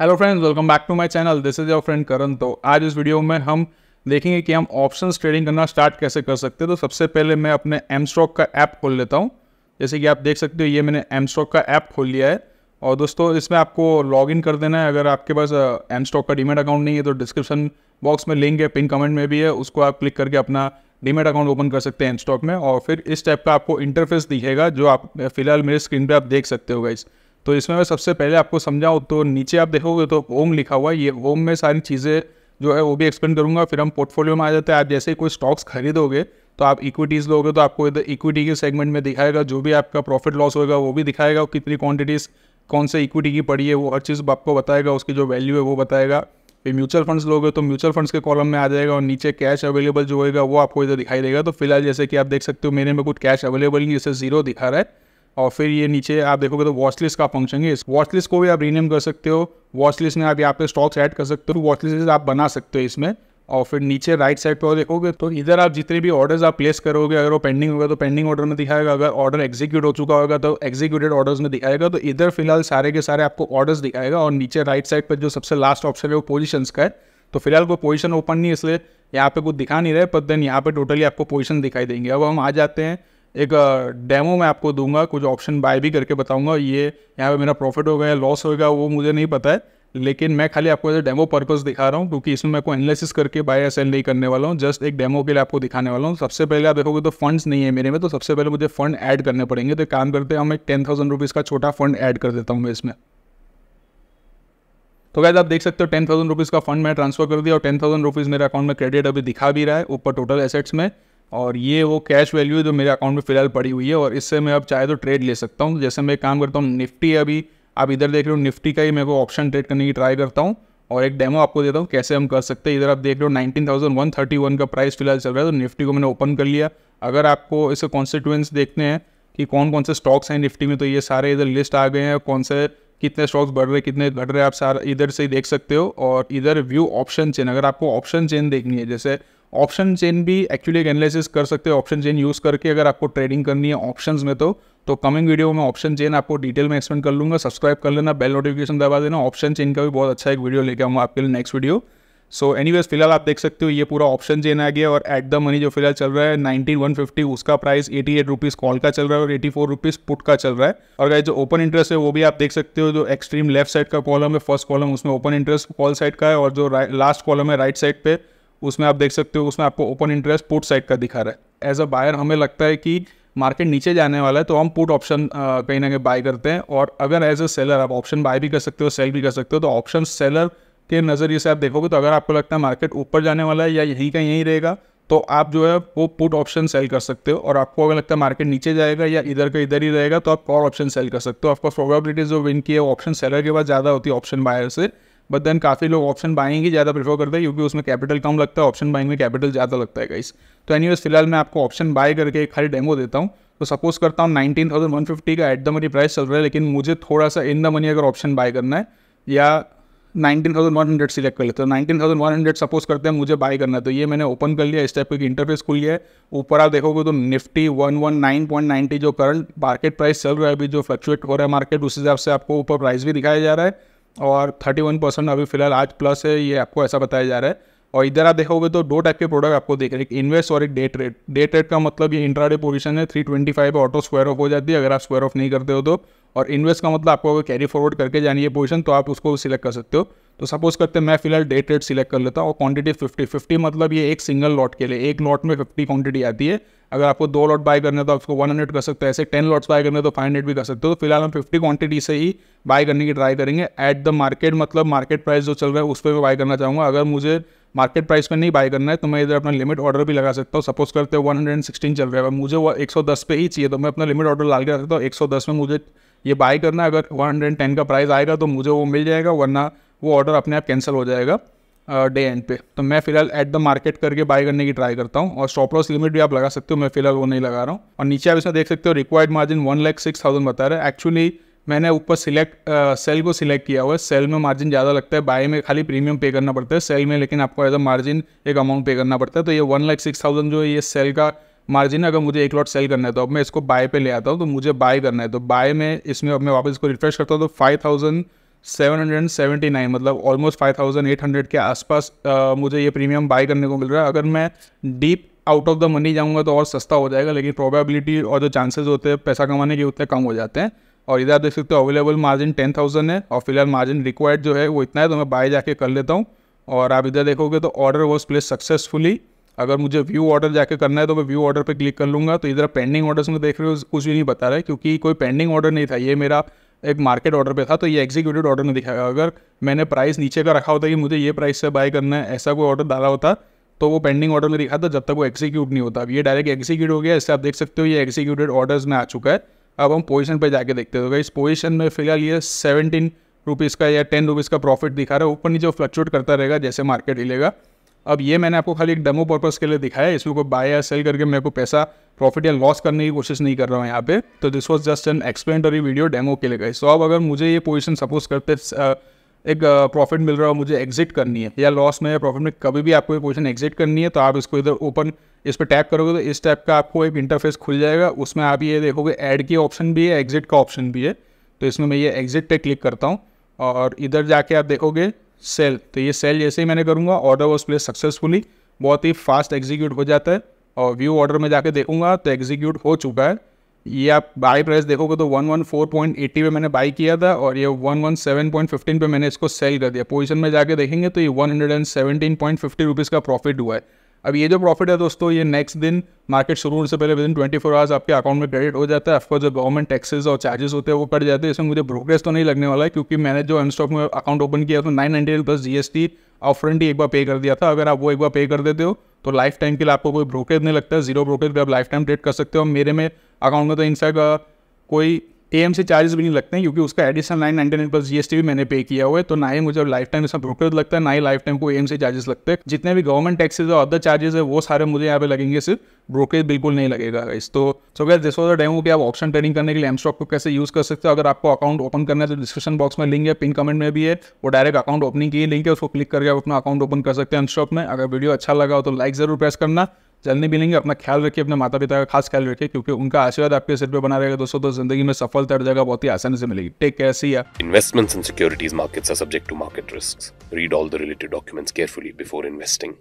hello friends welcome back to my channel this is your friend Karan तो आज इस video में हम देखेंगे कि हम ऑप्शन ट्रेडिंग करना स्टार्ट कैसे कर सकते हैं तो सबसे पहले मैं अपने एम स्टॉक का ऐप खोल लेता हूं जैसे कि आप देख सकते हो ये मैंने एम स्टॉक का ऐप खोल लिया है और दोस्तों इसमें आपको लॉगिन कर देना है अगर आपके पास एम स्टॉक का डीमेट अकाउंट नहीं है तो डिस्क्रिप्शन बॉक्स में लिंक है पिन कमेंट में भी है उसको आप क्लिक करके अपना डीमेट अकाउंट ओपन कर सकते हैं एम स्टॉक में और फिर इस टाइप का आपको इंटरफेस दिखेगा जो आप फिलहाल मेरे स्क्रीन पर आप देख सकते हो गाइज़ तो इसमें मैं सबसे पहले आपको समझाऊँ तो नीचे आप देखोगे तो ओम लिखा हुआ है ये ओम में सारी चीज़ें जो है वो भी एक्सप्लेन करूँगा फिर हम पोर्टफोलियो में आ जाते हैं आप जैसे ही कोई स्टॉक्स खरीदोगे तो आप इक्विटीज़ लोगे तो आपको इधर इक्विटी के सेगमेंट में दिखाएगा जो भी आपका प्रॉफिट लॉस होगा वो भी दिखाएगा कितनी क्वांटिटीज़ कौन से इक्विटी की पड़ी है वो हर चीज़ आपको बताएगा उसकी जो वैल्यू है वो बताएगा फिर म्यूचुअल फंड्स लोगे तो म्यूचुअल फंड्स के कॉलम में आ जाएगा और नीचे कैश अवेलेबल जो होगा वो आपको इधर दिखाई देगा तो फिलहाल जैसे कि आप देख सकते हो मेरे में कुछ कैश अवेलेबल नहीं जैसे जीरो दिखा रहा है और फिर ये नीचे आप देखोगे तो वॉच लिस्ट का फंक्शन है इस वॉच लिस्ट को भी आप रीनेम कर सकते हो वॉच लिस्ट में आप यहाँ पे स्टॉक्स ऐड कर सकते हो वॉच लिस्ट आप बना सकते हो इसमें और फिर नीचे राइट साइड पर देखोगे तो इधर आप जितने भी ऑर्डर्स आप प्लेस करोगे अगर वो पेंडिंग होगा तो पेंडिंग ऑर्डर में दिखाएगा अगर ऑर्डर एग्जीक्यूट हो चुका होगा तो एग्जीक्यूटेड ऑर्डर्स में दिखाएगा तो इधर फिलहाल सारे के सारे आपको ऑर्डर्स दिखाएगा और नीचे राइट साइड पर जो सबसे लास्ट ऑप्शन है वो पोजिशन का है तो फिलहाल वो पोजिशन ओपन नहीं इसलिए यहाँ पे कुछ दिखा नहीं रहा है पर देन यहाँ पे टोटली आपको पोजिशन दिखाई देंगे अब हम आ जाते हैं एक डेमो मैं आपको दूंगा कुछ ऑप्शन बाय भी करके बताऊंगा ये यहाँ पे मेरा प्रॉफिट होगा या लॉस होगा वो मुझे नहीं पता है लेकिन मैं खाली आपको एज डेमो पर्पज़ दिखा रहा हूँ क्योंकि इसमें मैं को एनालिसिस करके बाय या सेल नहीं करने वाला हूँ जस्ट एक डेमो के लिए आपको दिखाने वाला हूँ सबसे पहले आप देखोगे तो फंड्स नहीं है मेरे में तो सबसे पहले मुझे फंड ऐड करने पड़ेंगे तो काम करते हैं हम एक टेन थाउजेंड रुपीज़ का छोटा फंड ऐड कर देता हूँ मैं इसमें तो गैज आप देख सकते हो टेन थाउजेंड रुपीज़ का फंड मैं ट्रांसफर कर दिया और टेन थाउजेंड रुपीज़ मेरे अकाउंट में क्रेडिट अभी दिखा भी रहा है ऊपर टोटल एसेट्स में और ये वो कैश वैल्यू है जो मेरे अकाउंट में फ़िलहाल पड़ी हुई है और इससे मैं अब चाहे तो ट्रेड ले सकता हूँ जैसे मैं काम करता हूँ निफ्टी अभी आप इधर देख रहे हो निफ्टी का ही मेरे को ऑप्शन ट्रेड करने की ट्राई करता हूँ और एक डेमो आपको देता हूँ कैसे हम कर सकते हैं इधर आप देख रहे हो nineteen thousand one thirty one का प्राइस फिलहाल चल रहा है तो निफ्टी को मैंने ओपन कर लिया अगर आपको इसे कॉन्स्टिट्यूंस देखते हैं कि कौन कौन से स्टॉक्स हैं निफ्टी में तो ये सारे इधर लिस्ट आ गए हैं कौन से कितने स्टॉक्स बढ़ रहे हैं कितने घट रहे हैं आप सारा इधर से ही देख सकते हो और इधर व्यू ऑप्शन चेन अगर आपको ऑप्शन चेन देखनी है जैसे ऑप्शन चेन भी एक्चुअली एक एनालिसिस कर सकते हो ऑप्शन चेन यूज़ करके अगर आपको ट्रेडिंग करनी है ऑप्शन में तो तो कमिंग वीडियो में ऑप्शन चेन आपको डिटेल में एक्सप्लेन कर लूँगा सब्सक्राइब कर लेना बेल नोटिफिकेशन दबा देना ऑप्शन चेन का भी बहुत अच्छा एक वीडियो लेके आऊँगा आपके लिए नेक्स्ट वीडियो सो एनी फिलहाल आप देख सकते हो ये पूरा ऑप्शन चेन आ गया और एट द मनी जो फिलहाल चल रहा है नाइनटीन वन फिफ्टी उसका price eighty eight rupees call का चल रहा है और एटी फोर रुपीज़ पुट का चल रहा है और गाइज जो ओपन इंटरेस्ट है वो भी आप देख सकते हो जो एक्सट्रीम लेफ्ट साइड का कॉलम है फर्स्ट कॉलम उसमें ओपन इंटरेस्ट कॉल साइड का है और जो लास्ट कॉलम है राइट साइड पर उसमें आप देख सकते हो उसमें आपको ओपन इंटरेस्ट पुट साइड का दिखा रहा है एज अ बायर हमें लगता है कि मार्केट नीचे जाने वाला है तो हम पुट ऑप्शन कहीं ना कहीं बाय करते हैं और अगर एज अ सेलर आप ऑप्शन बाय भी कर सकते हो सेल भी कर सकते हो तो ऑप्शन सेलर के नज़रिए से आप देखोगे तो अगर आपको लगता है मार्केट ऊपर जाने वाला है या यहीं का यहीं रहेगा तो आप जो है वो पुट ऑप्शन सेल कर सकते हो और आपको अगर लगता है मार्केट नीचे जाएगा या इधर का इधर ही रहेगा तो आप और ऑप्शन सेल कर सकते हो आपका प्रोबेबिलिटी जो विन की है ऑप्शन सेलर के पास ज़्यादा होती है ऑप्शन बायर से बट देन काफ़ी लोग ऑप्शन बाइंग ही ज़्यादा प्रेफर करते हैं क्योंकि उसमें कैपिटल कम लगता है ऑप्शन बाइंग में कैपिटल ज़्यादा लगता है गाइस तो एनी फिलहाल मैं आपको ऑप्शन बाय करके एक खाली डेमो देता हूँ तो सपोज करता हूँ नाइनटीन थाउजेंड वन फिफ्टी का एट द मनी प्राइस चल रहा है लेकिन मुझे थोड़ा सा इन द मनी अगर ऑप्शन बाय करना है या nineteen thousand one hundred select कर लेते हैं nineteen thousand one hundred suppose करते हैं मुझे बाय करना है तो ये मैंने ओपन कर लिया इस टाइप का इंटरफेस खुल गया है ऊपर आप देखोगे तो Nifty one one nine point ninety जो करंट मार्केट प्राइस चल रहा है अभी जो फ्लक्चुएट हो रहा है मार्केट उस हिसाब से आपको ऊपर प्राइस भी दिखाया जा रहा है और 31 परसेंट अभी फिलहाल आज प्लस है ये आपको ऐसा बताया जा रहा है और इधर आप देखोगे तो दो टाइप के प्रोडक्ट आपको देख रहे हैं एक इन्वेस्ट और एक डे ट्रेड डे ट्रेड का मतलब ये डे पोजिशन है 325 पे ऑटो स्क्वायर ऑफ हो जाती है अगर आप स्क्वायर ऑफ नहीं करते हो तो और इन्वेस्ट का मतलब आपको अगर कैरी फॉरवर्ड करके जानी है तो आप उसको सिलेक्ट कर सकते हो तो सपोज करते हैं मैं फिलहाल डे ट्रेड सिलेक्ट कर लेता हूँ और क्वांटिटी फिफ्टी फिफ्टी मतलब ये एक सिंगल लॉट के लिए एक लॉट में फिफ्टी क्वांटिटी आती है अगर आपको दो लॉट बाय करने तो आपको वन हंड्रेड कर सकते हैं ऐसे टेन लॉट्स बाय करने तो फाइव हंड्रेड भी कर सकते हो तो फिलहाल हम फिफ्टी क्वांटिटी से ही बाय करने की ट्राई करेंगे एट द मार्केट मतलब मार्केट प्राइस जो चल रहा है उस पर मैं बाय करना चाहूँगा अगर मुझे मार्केट प्राइस पर नहीं बाय करना है तो मैं इधर अपना लिमिट ऑर्डर भी लगा सकता हूँ सपोज करते हो वन हंड्रेड सिक्सटीन चल रहा है मुझे वो एक सौ दस पे ही चाहिए तो मैं अपना लिमिट ऑर्डर डाल के रखता हूँ एक सौ दस में मुझे ये बाय करना है अगर वन हंड्रेड टेन का प्राइस आएगा तो मुझे वो मिल जाएगा वरना वो ऑर्डर अपने आप कैंसिल हो जाएगा डे एंड पे तो मैं फिलहाल एट द मार्केट करके बाय करने की ट्राई करता हूँ और स्टॉप लॉस लिमिट भी आप लगा सकते हो मैं फिलहाल वो नहीं लगा रहा हूँ और नीचे आप इसमें देख सकते हो required margin one lakh six thousand बता रहा है एक्चुअली मैंने ऊपर सिलेक्ट सेल को सिलेक्ट किया हुआ है सेल में मार्जिन ज़्यादा लगता है बाय में खाली प्रीमियम पे करना पड़ता है सेल में लेकिन आपको एज अ मार्जिन एक अमाउंट पे करना पड़ता है तो ये वन लाख सिक्स थाउजेंड जो है ये सेल का मार्जिन अगर मुझे एक लॉट सेल करना है तो अब मैं इसको बाय पे ले आता हूँ तो मुझे बाय करना है तो बाय में इसमें अब मैं वापस इसको रिफ्रेश करता हूँ तो फाइव थाउजेंड 779 मतलब ऑलमोस्ट 5800 के आसपास मुझे ये प्रीमियम बाय करने को मिल रहा है अगर मैं deep out of the money जाऊंगा तो और सस्ता हो जाएगा लेकिन प्रोबेबिलिटी और जो चांसेस होते हैं पैसा कमाने के उतने कम हो जाते हैं और इधर आप देख सकते हो अवेलेबल मार्जिन टेन थाउजेंड है और फिलहाल मार्जिन रिक्वायर्ड जो है वो इतना है तो मैं बाय जाके कर लेता हूँ और आप इधर देखोगे तो ऑर्डर वॉज प्लेस सक्सेसफुली अगर मुझे व्यू ऑर्डर जाके करना है तो मैं व्यू ऑर्डर पे क्लिक कर लूँगा तो इधर पेंडिंग ऑर्डर्स में देख रहे हो कुछ भी नहीं बता रहा है क्योंकि कोई पेंडिंग ऑर्डर नहीं था ये मेरा एक मार्केट ऑर्डर पे था तो ये एग्जीक्यूटिव ऑर्डर में दिखाया अगर मैंने प्राइस नीचे का रखा होता कि मुझे ये प्राइस से बाय करना है ऐसा कोई ऑर्डर डाला होता तो वो पेंडिंग ऑर्डर में दिखा था जब तक वो एग्जीक्यूट नहीं होता अब ये डायरेक्ट एग्जीक्यूट हो गया इससे आप देख सकते हो ये एग्जीक्यूटेड ऑर्डर्स में आ चुका है अब हम पोजिशन पर जाके देखते हो इस पोजीशन में फिलहाल ये सेवनटीन रुपीज़ का या टेन रुपीज़ का प्रॉफिट दिखा रहा है ऊपर नीचे फ्लक्चुएट करता रहेगा जैसे मार्केट हिलेगा अब ये मैंने आपको खाली एक डेमो पर्पज़ के लिए दिखाया है इसमें कोई बाय या सेल करके मेरे को पैसा प्रॉफिट या लॉस करने की कोशिश नहीं कर रहा हूँ यहाँ पे तो this was just an explanatory video demo के लिए गए सो अब अगर मुझे ये पोजिशन सपोज करते एक प्रॉफिट मिल रहा है मुझे एग्जिट करनी है या लॉस में या प्रॉफिट में कभी भी आपको ये पोजिशन एग्जिट करनी है तो आप इसको इधर ओपन इस पर टैप करोगे तो इस टाइप का आपको एक इंटरफेस खुल जाएगा उसमें आप ये देखोगे ऐड की ऑप्शन भी है एग्जिट का ऑप्शन भी है तो इसमें मैं ये एग्जिट पे क्लिक करता हूँ और इधर जाके आप देखोगे सेल तो ये सेल जैसे ही मैंने करूँगा ऑर्डर वॉज प्लेस सक्सेसफुली बहुत ही फास्ट एग्जीक्यूट हो जाता है और व्यू ऑर्डर में जाके देखूंगा तो एग्जीक्यूट हो चुका है ये आप बाई प्राइस देखोगे तो one one four point eighty पे मैंने बाई किया था और ये one one seven point fifteen पे मैंने इसको सेल कर दिया पोजीशन में जाके देखेंगे तो ये one hundred and seventeen point fifty rupees का प्रॉफिट हुआ है अब ये जो प्रॉफिट है दोस्तों ये नेक्स्ट दिन मार्केट शुरू होने से पहले विदिन ट्वेंटी फोर आवर्स आपके अकाउंट में क्रेडिट हो जाता है ऑफकोर्स जो गवर्नमेंट टैक्सेस और चार्जेस होते हैं वो कट जाते हैं इसमें मुझे ब्रोकरेज तो नहीं लगने वाला है क्योंकि मैंने जो एम में अकाउंट ओपन किया था nine hundred plus G S T और फ्रंट ही एक बार पे कर दिया था अगर आप वो एक बार पे कर देते हो तो लाइफ टाइम के लिए आपको कोई ब्रोकरेज नहीं लगता है जीरो ब्रोकरेज भी आप लाइफ टाइम ट्रेड कर सकते हो मेरे में अकाउंट में तो इनफैक्ट कोई एम से चार्जेस भी नहीं लगते हैं क्योंकि उसका additional nine ninety nine plus GST भी मैंने पे किया हुआ है तो ना ही मुझे लाइफ टाइम इसमें ब्रोकरेज लगता है ना ही लाइफ टाइम को एम से चार्जेस लगते हैं जितने भी गवर्नमेंट टैक्सेज और अदर चार्जेस है वो सारे मुझे यहाँ पे लगेंगे सिर्फ ब्रोकेज बिल्कुल नहीं लगेगा गाइस तो so guys this was a demo कि आप ऑप्शन ट्रेडिंग करने के लिए स्टॉक को कैसे यूज़ कर सकते हो अगर आपको अकाउंट ओपन करना है तो डिस्क्रिप्शन बॉक्स में लिंक है पिन कमेंट में भी है वो डायरेक्ट अकाउंट ओपनिंग की लिंक है उसको क्लिक करके आप अपना अकाउंट ओपन कर सकते हैं स्टॉक में अगर वीडियो अच्छा लगा हो तो लाइक ज़रूर प्रेस करना जल्दी मिलेंगे अपना ख्याल रखिए अपने माता पिता का खास ख्याल रखिए क्योंकि उनका आशीर्वाद आपके सिर पे बना रहेगा दोस्तों तो जिंदगी में सफल तर जाएगा बहुत ही आसानी से मिलेगी take care see ya investments in securities markets are subject to market risk read all the related documents carefully before investing